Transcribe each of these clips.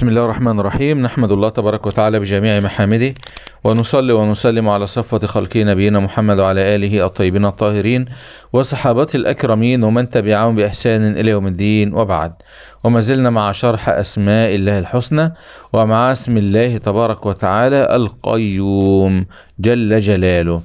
بسم الله الرحمن الرحيم نحمد الله تبارك وتعالى بجميع محامده ونصلي ونسلم على صفة خلق نبينا محمد وعلى آله الطيبين الطاهرين وصحابته الأكرمين ومن تبعهم بإحسان إلى يوم الدين وبعد وما زلنا مع شرح أسماء الله الحسنى ومع اسم الله تبارك وتعالى القيوم جل جلاله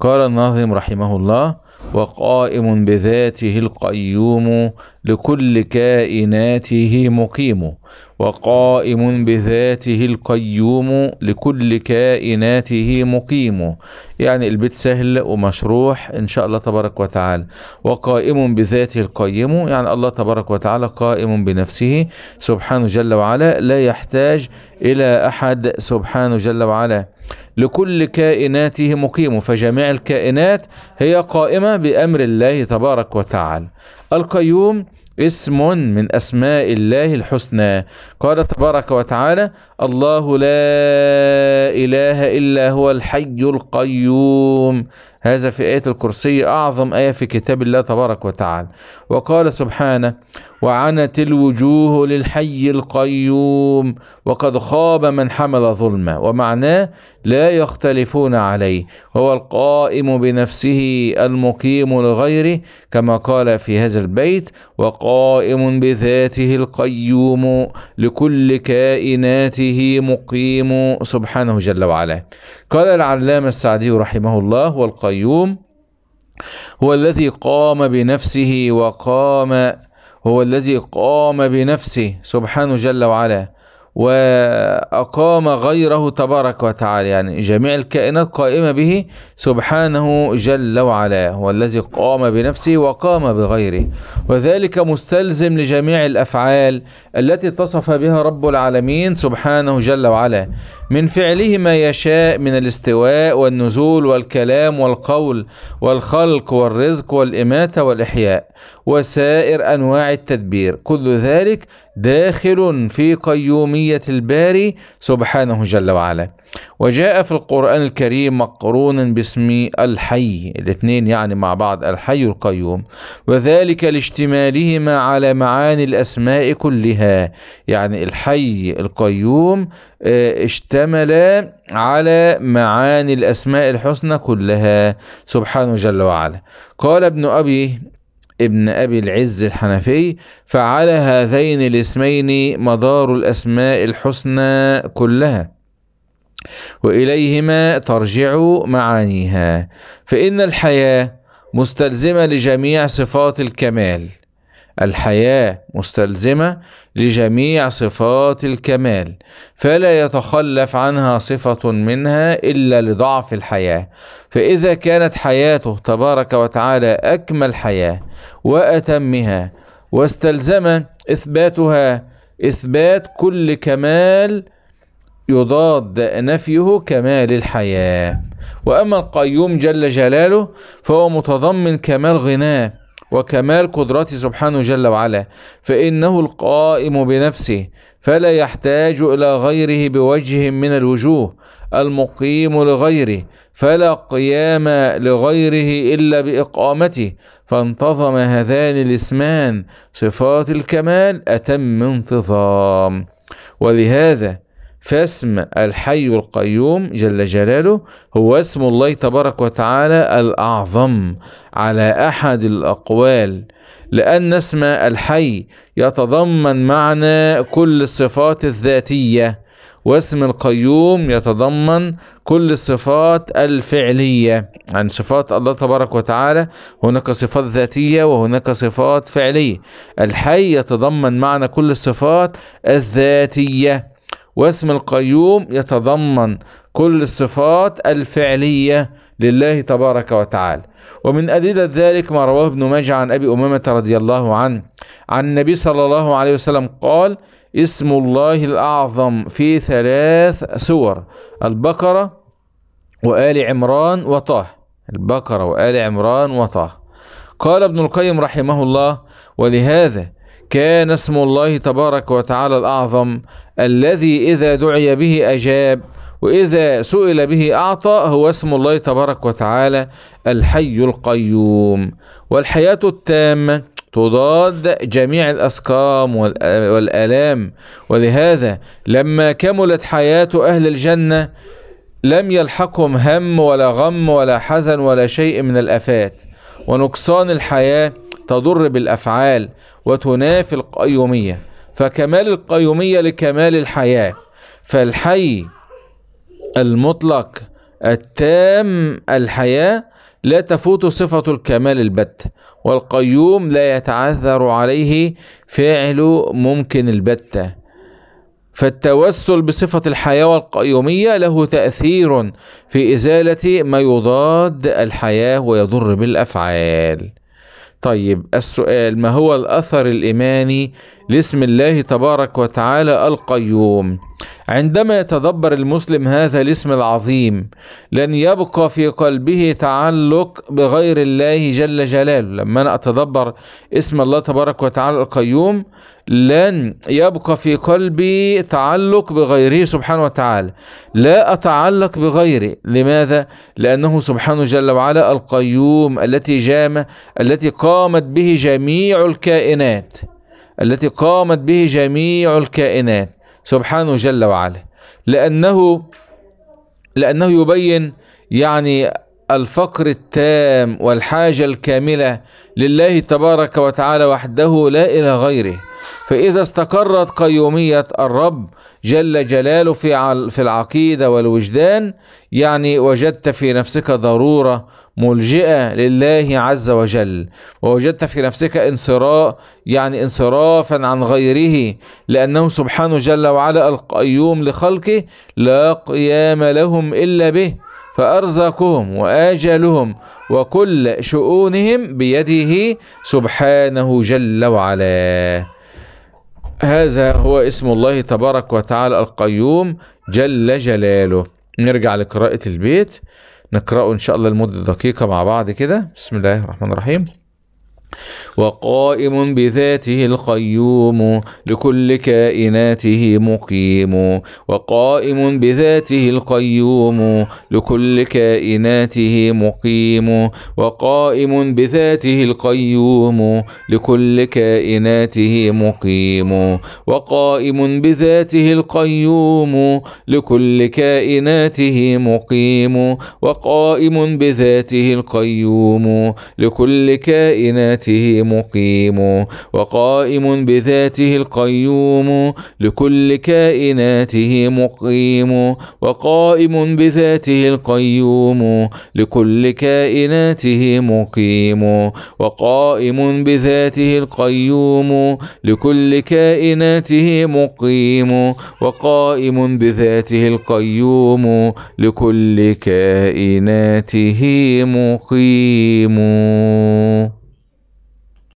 قال الناظم رحمه الله وقائم بذاته القيوم لكل كائناته مقيم وقائم بذاته القيوم لكل كائناته مقيم يعني البيت سهل ومشروح ان شاء الله تبارك وتعالى وقائم بذاته القيم يعني الله تبارك وتعالى قائم بنفسه سبحانه جل وعلا لا يحتاج الى احد سبحانه جل وعلا لكل كائناته مقيم فجميع الكائنات هي قائمة بأمر الله تبارك وتعالى القيوم اسم من أسماء الله الحسنى قال تبارك وتعالى الله لا إله إلا هو الحي القيوم هذا في آية الكرسي أعظم آية في كتاب الله تبارك وتعالى وقال سبحانه وعنت الوجوه للحي القيوم وقد خاب من حمل ظلما ومعناه لا يختلفون عليه هو القائم بنفسه المقيم لغيره كما قال في هذا البيت وقائم بذاته القيوم لكل كائناته مقيم سبحانه جل وعلا قال العلامة السعدي رحمه الله والقيوم القيوم هو الذي قام بنفسه وقام هو الذي قام بنفسه سبحانه جل وعلا وأقام غيره تبارك وتعالى يعني جميع الكائنات قائمة به سبحانه جل وعلا والذي قام بنفسه وقام بغيره وذلك مستلزم لجميع الأفعال التي اتصف بها رب العالمين سبحانه جل وعلا من فعله ما يشاء من الاستواء والنزول والكلام والقول والخلق والرزق والإماتة والإحياء وسائر أنواع التدبير كل ذلك داخل في قيومية الباري سبحانه جل وعلا وجاء في القرآن الكريم مقرونا باسم الحي الاثنين يعني مع بعض الحي القيوم وذلك لاشتمالهما على معاني الأسماء كلها يعني الحي القيوم آه، اشتمل على معاني الأسماء الحسنى كلها سبحانه جل وعلا قال ابن أبي ابن أبي العز الحنفي فعلى هذين الاسمين مدار الأسماء الحسنى كلها وإليهما ترجع معانيها فإن الحياة مستلزمة لجميع صفات الكمال الحياة مستلزمة لجميع صفات الكمال فلا يتخلف عنها صفة منها إلا لضعف الحياة فإذا كانت حياته تبارك وتعالى أكمل حياة وأتمها واستلزم إثباتها إثبات كل كمال يضاد نفيه كمال الحياة وأما القيوم جل جلاله فهو متضمن كمال غناه وكمال قدرته سبحانه جل وعلا فإنه القائم بنفسه فلا يحتاج إلى غيره بوجه من الوجوه المقيم لغيره فلا قيام لغيره إلا بإقامته فانتظم هذان الاسمان صفات الكمال أتم انتظام ولهذا فاسم الحي القيوم جل جلاله هو اسم الله تبارك وتعالى الأعظم على أحد الأقوال لأن اسم الحي يتضمن معنى كل الصفات الذاتية واسم القيوم يتضمن كل الصفات الفعلية عن صفات الله تبارك وتعالى هناك صفات ذاتية وهناك صفات فعلية الحي يتضمن معنى كل الصفات الذاتية واسم القيوم يتضمن كل الصفات الفعلية لله تبارك وتعالى ومن أدلة ذلك ما رواه ابن ماجه عن أبي أمامة رضي الله عنه عن النبي صلى الله عليه وسلم قال اسم الله الأعظم في ثلاث سور البقرة وآل عمران وطه البقرة وآل عمران وطه قال ابن القيم رحمه الله ولهذا كان اسم الله تبارك وتعالى الأعظم الذي إذا دعي به أجاب وإذا سئل به أعطى هو اسم الله تبارك وتعالى الحي القيوم والحياة التامة تضاد جميع الأسقام والآلام ولهذا لما كملت حياة أهل الجنة لم يلحقهم هم ولا غم ولا حزن ولا شيء من الآفات ونقصان الحياة تضر بالأفعال وتنافي القيومية فكمال القيومية لكمال الحياة فالحي المطلق التام الحياة لا تفوت صفة الكمال البت والقيوم لا يتعذر عليه فعل ممكن البتة فالتوسل بصفة الحياة والقيومية له تأثير في إزالة ما يضاد الحياة ويضر بالأفعال طيب السؤال ما هو الأثر الإيماني لاسم الله تبارك وتعالى القيوم عندما يتدبر المسلم هذا الاسم العظيم لن يبقى في قلبه تعلق بغير الله جل جلاله لما أنا أتدبر اسم الله تبارك وتعالى القيوم لن يبقى في قلبي تعلق بغيره سبحانه وتعالى لا أتعلق بغيره لماذا؟ لأنه سبحانه جل وعلا القيوم التي جام التي قامت به جميع الكائنات التي قامت به جميع الكائنات سبحانه جل وعلا لأنه لأنه يبين يعني الفقر التام والحاجة الكاملة لله تبارك وتعالى وحده لا إلى غيره فإذا استقرت قيومية الرب جل جلاله في في العقيدة والوجدان يعني وجدت في نفسك ضرورة ملجئة لله عز وجل ووجدت في نفسك انصراء يعني انصرافا عن غيره لأنه سبحانه جل وعلا القيوم لخلقه لا قيام لهم إلا به فأرزقهم وآجلهم وكل شؤونهم بيده سبحانه جل وعلا هذا هو اسم الله تبارك وتعالى القيوم جل جلاله نرجع لقراءة البيت نقرأه إن شاء الله لمدة دقيقة مع بعض كده بسم الله الرحمن الرحيم وقائم بذاته القيوم لكل كائناته مقيم وقائم بذاته القيوم لكل كائناته مقيم وقائم بذاته القيوم لكل كائناته مقيم وقائم بذاته القيوم لكل كائناته مقيم وقائم بذاته القيوم لكل كائناته بذاته مقيم وقائم بذاته القيوم لكل كائناته مقيم وقائم بذاته القيوم لكل كائناته مقيم وقائم بذاته القيوم لكل كائناته مقيم وقائم بذاته القيوم لكل كائناته مقيم